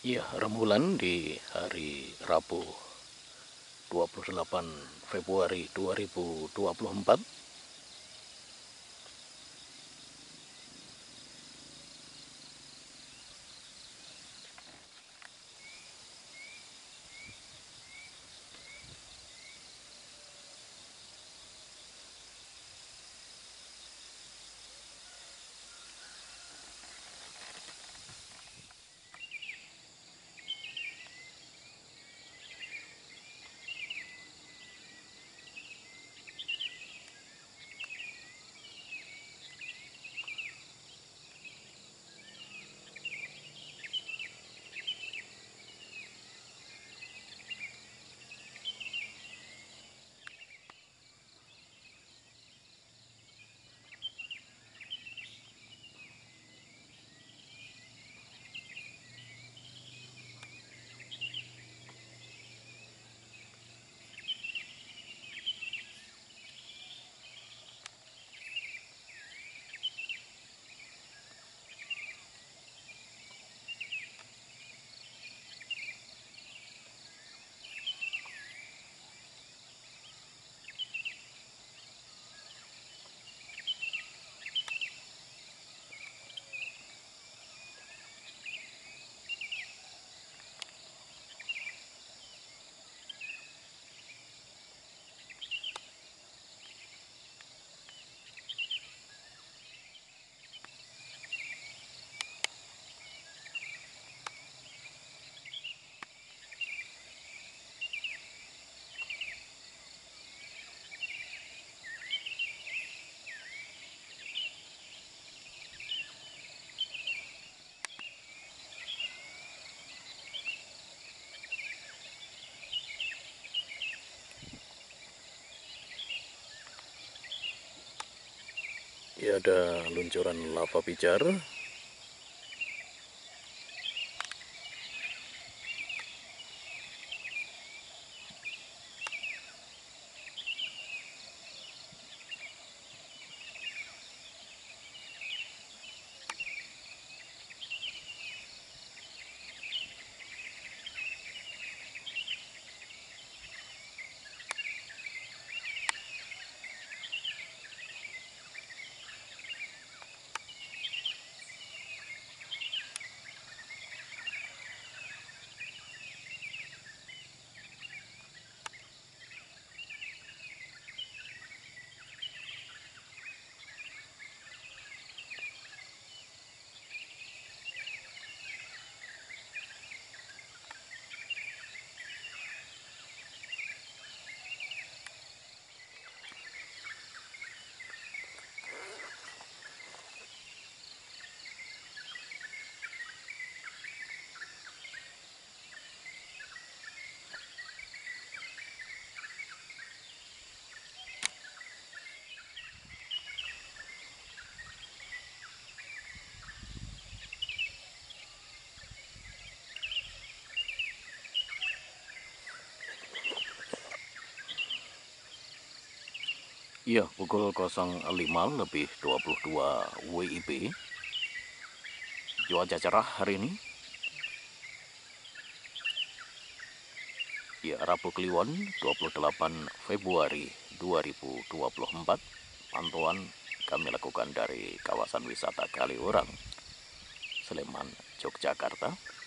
Ya, rembulan di hari Rabu 28 Februari 2024 ya ada luncuran lava pijar Iya, pukul 05 lebih 22 WIB. Cuaca cerah hari ini. Ya, Rabu Kliwon 28 Februari 2024. Pantauan kami lakukan dari kawasan wisata Kaliurang, Sleman, Yogyakarta.